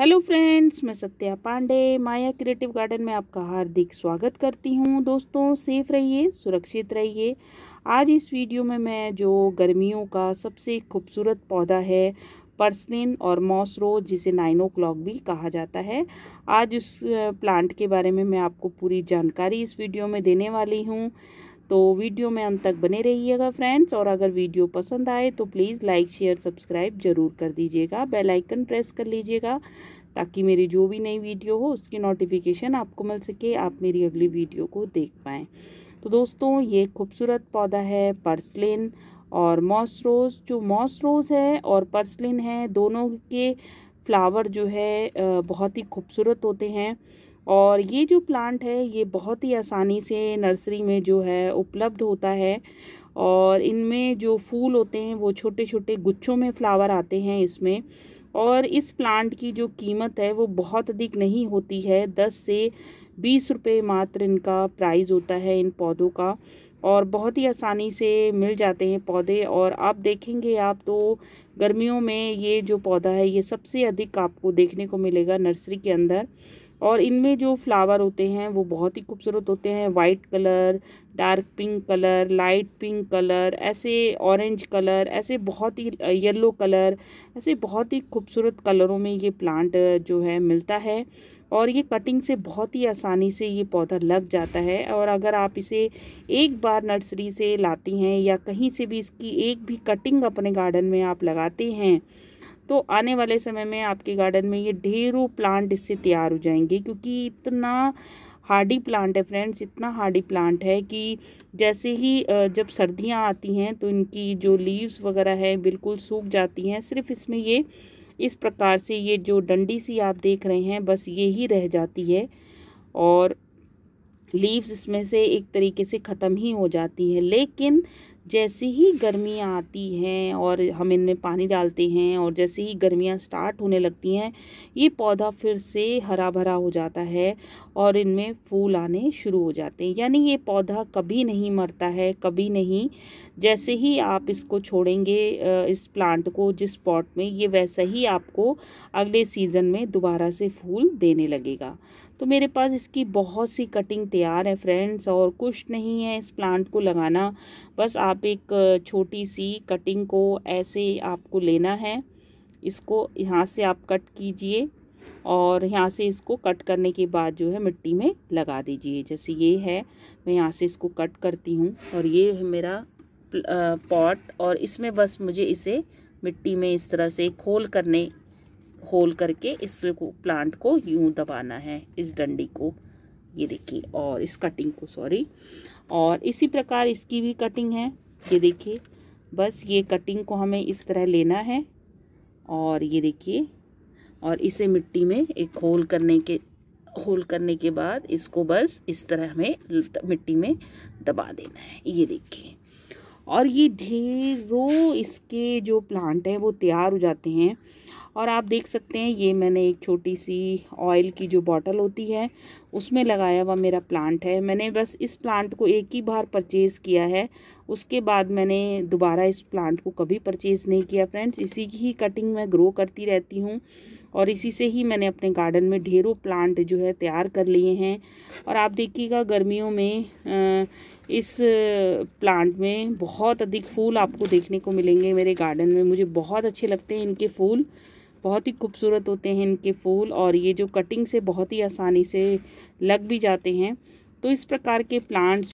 hello friends मैं Satya Pandey Maya creative garden में आपका हार्दिक स्वागत करती हूं दोस्तों सेफ रहिए सुरक्षित रहिए आज इस वीडियो में मैं जो गर्मियों का सबसे खूबसूरत पौधा है पर्सलिन और मॉस रोज जिसे नाइन ओ क्लॉक भी कहा जाता है आज उस प्लांट के बारे में मैं आपको पूरी जानकारी इस वीडियो में देने वाली हूँ तो वीडियो में अंत तक बने रहिएगा फ्रेंड्स और अगर वीडियो पसंद आए तो प्लीज़ लाइक शेयर सब्सक्राइब जरूर कर दीजिएगा बेल आइकन प्रेस कर लीजिएगा ताकि मेरी जो भी नई वीडियो हो उसकी नोटिफिकेशन आपको मिल सके आप मेरी अगली वीडियो को देख पाएँ तो दोस्तों ये खूबसूरत पौधा है पर्सलिन और मॉस रोज़ जो मॉस रोज़ है और पर्सलिन है दोनों के फ्लावर जो है बहुत ही खूबसूरत होते हैं और ये जो प्लांट है ये बहुत ही आसानी से नर्सरी में जो है उपलब्ध होता है और इनमें जो फूल होते हैं वो छोटे छोटे गुच्छों में फ्लावर आते हैं इसमें और इस प्लांट की जो कीमत है वो बहुत अधिक नहीं होती है दस से बीस रुपये मात्र इनका प्राइस होता है इन पौधों का और बहुत ही आसानी से मिल जाते हैं पौधे और आप देखेंगे आप तो गर्मियों में ये जो पौधा है ये सबसे अधिक आपको देखने को मिलेगा नर्सरी के अंदर और इनमें जो फ्लावर होते हैं वो बहुत ही खूबसूरत होते हैं white colour dark pink colour light pink colour ऐसे ऑरेंज कलर ऐसे बहुत ही येलो कलर ऐसे बहुत ही खूबसूरत कलरों में ये प्लांट जो है मिलता है और ये कटिंग से बहुत ही आसानी से ये पौधा लग जाता है और अगर आप इसे एक बार नर्सरी से लाती हैं या कहीं से भी इसकी एक भी कटिंग अपने गार्डन में आप लगाते हैं तो आने वाले समय में आपके गार्डन में ये ढेरों प्लांट इससे तैयार हो जाएंगे क्योंकि इतना हार्डी प्लांट है फ्रेंड्स इतना हार्डी प्लांट है कि जैसे ही जब सर्दियां आती हैं तो इनकी जो लीव्स वगैरह है बिल्कुल सूख जाती हैं सिर्फ इसमें ये इस प्रकार से ये जो डंडी सी आप देख रहे हैं बस ये ही रह जाती है और लीव्स इसमें से एक तरीके से ख़त्म ही हो जाती है लेकिन जैसे ही गर्मियाँ आती हैं और हम इनमें पानी डालते हैं और जैसे ही गर्मियाँ स्टार्ट होने लगती हैं ये पौधा फिर से हरा भरा हो जाता है और इनमें फूल आने शुरू हो जाते हैं यानी ये पौधा कभी नहीं मरता है कभी नहीं जैसे ही आप इसको छोड़ेंगे इस प्लांट को जिस पॉट में ये वैसा ही आपको अगले सीज़न में दोबारा से फूल देने लगेगा तो मेरे पास इसकी बहुत सी कटिंग तैयार है फ्रेंड्स और कुछ नहीं है इस प्लांट को लगाना बस आप एक छोटी सी कटिंग को ऐसे आपको लेना है इसको यहाँ से आप कट कीजिए और यहाँ से इसको कट करने के बाद जो है मिट्टी में लगा दीजिए जैसे ये है मैं यहाँ से इसको कट करती हूँ और ये है मेरा पॉट और इसमें बस मुझे इसे मिट्टी में इस तरह से खोल करने होल करके इस प्लांट को यूं दबाना है इस डंडी को ये देखिए और इस कटिंग को सॉरी और इसी प्रकार इसकी भी कटिंग है ये देखिए बस ये कटिंग को हमें इस तरह लेना है और ये देखिए और इसे मिट्टी में एक होल करने के होल करने के बाद इसको बस इस तरह हमें मिट्टी में दबा देना है ये देखिए और ये ढेरों इसके जो प्लांट हैं वो तैयार हो जाते हैं और आप देख सकते हैं ये मैंने एक छोटी सी ऑयल की जो बॉटल होती है उसमें लगाया हुआ मेरा प्लांट है मैंने बस इस प्लांट को एक ही बार परचेज़ किया है उसके बाद मैंने दोबारा इस प्लांट को कभी परचेज़ नहीं किया फ्रेंड्स इसी की ही कटिंग मैं ग्रो करती रहती हूँ और इसी से ही मैंने अपने गार्डन में ढेरों प्लांट जो है तैयार कर लिए हैं और आप देखिएगा गर्मियों में इस प्लांट में बहुत अधिक फूल आपको देखने को मिलेंगे मेरे गार्डन में मुझे बहुत अच्छे लगते हैं इनके फूल बहुत ही खूबसूरत होते हैं इनके फूल और ये जो कटिंग से बहुत ही आसानी से लग भी जाते हैं तो इस प्रकार के प्लांट्स